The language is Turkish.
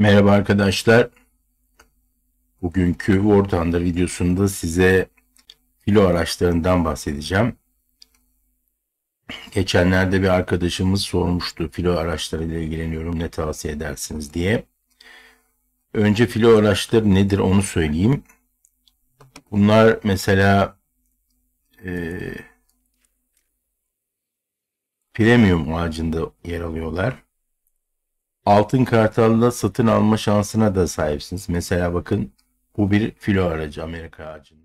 Merhaba arkadaşlar. Bugünkü Word Under videosunda size filo araçlarından bahsedeceğim. Geçenlerde bir arkadaşımız sormuştu filo araçlarıyla ilgileniyorum ne tavsiye edersiniz diye. Önce filo araçları nedir onu söyleyeyim. Bunlar mesela e, premium ağacında yer alıyorlar altın Kartal'da satın alma şansına da sahipsiniz. Mesela bakın bu bir filo aracı Amerika ağacında.